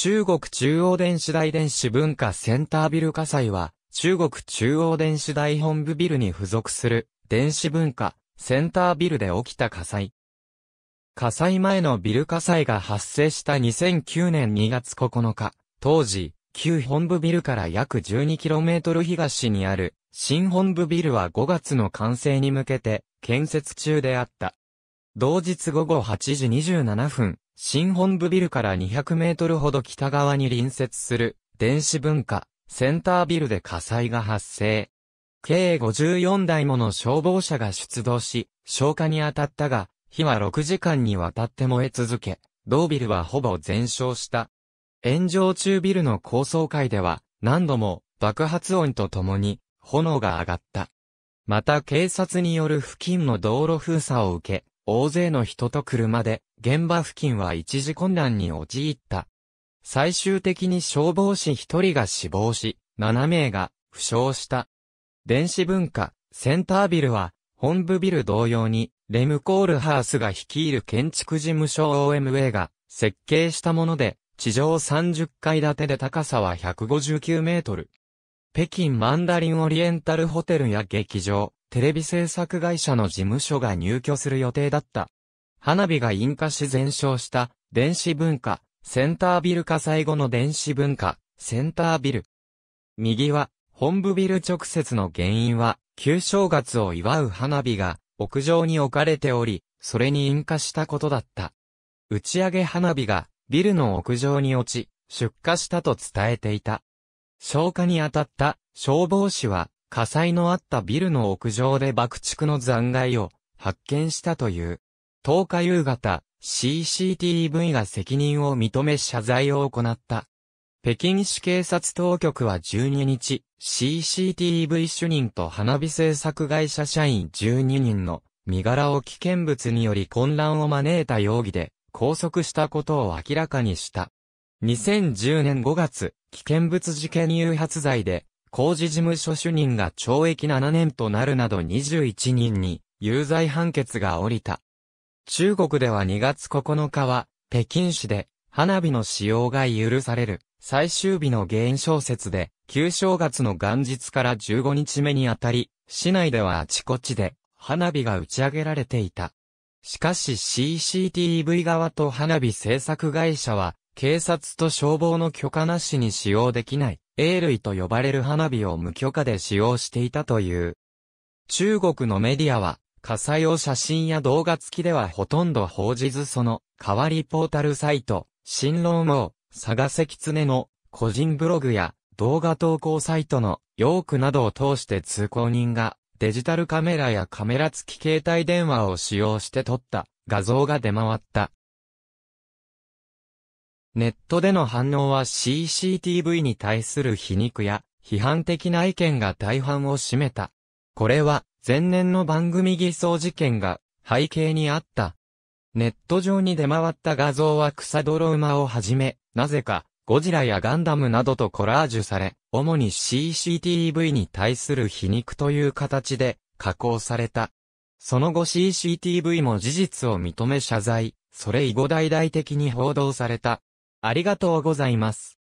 中国中央電子大電子文化センタービル火災は、中国中央電子大本部ビルに付属する電子文化センタービルで起きた火災。火災前のビル火災が発生した2009年2月9日、当時、旧本部ビルから約 12km 東にある新本部ビルは5月の完成に向けて建設中であった。同日午後8時27分、新本部ビルから200メートルほど北側に隣接する電子文化センタービルで火災が発生。計54台もの消防車が出動し、消火に当たったが、火は6時間にわたって燃え続け、同ビルはほぼ全焼した。炎上中ビルの高層階では、何度も爆発音とともに炎が上がった。また警察による付近の道路封鎖を受け、大勢の人と車で、現場付近は一時混乱に陥った。最終的に消防士1人が死亡し、7名が負傷した。電子文化、センタービルは、本部ビル同様に、レムコールハースが率いる建築事務所 OMA が設計したもので、地上30階建てで高さは159メートル。北京マンダリンオリエンタルホテルや劇場、テレビ制作会社の事務所が入居する予定だった。花火が引火し全焼した電子文化、センタービル火災後の電子文化、センタービル。右は、本部ビル直接の原因は、旧正月を祝う花火が屋上に置かれており、それに引火したことだった。打ち上げ花火がビルの屋上に落ち、出火したと伝えていた。消火に当たった消防士は火災のあったビルの屋上で爆竹の残骸を発見したという。10日夕方、CCTV が責任を認め謝罪を行った。北京市警察当局は12日、CCTV 主任と花火製作会社社員12人の身柄を危険物により混乱を招いた容疑で拘束したことを明らかにした。2010年5月、危険物事件誘発罪で工事事務所主任が懲役7年となるなど21人に有罪判決が下りた。中国では2月9日は、北京市で花火の使用が許される最終日の原小説で、旧正月の元日から15日目にあたり、市内ではあちこちで花火が打ち上げられていた。しかし CCTV 側と花火制作会社は警察と消防の許可なしに使用できない、A 類と呼ばれる花火を無許可で使用していたという。中国のメディアは、火災を写真や動画付きではほとんど報じずその、代わりポータルサイト、新郎も、探せ狐の、個人ブログや、動画投稿サイトの、ヨークなどを通して通行人が、デジタルカメラやカメラ付き携帯電話を使用して撮った、画像が出回った。ネットでの反応は CCTV に対する皮肉や批判的な意見が大半を占めた。これは前年の番組偽装事件が背景にあった。ネット上に出回った画像は草泥馬をはじめ、なぜかゴジラやガンダムなどとコラージュされ、主に CCTV に対する皮肉という形で加工された。その後 CCTV も事実を認め謝罪、それ以後大々的に報道された。ありがとうございます。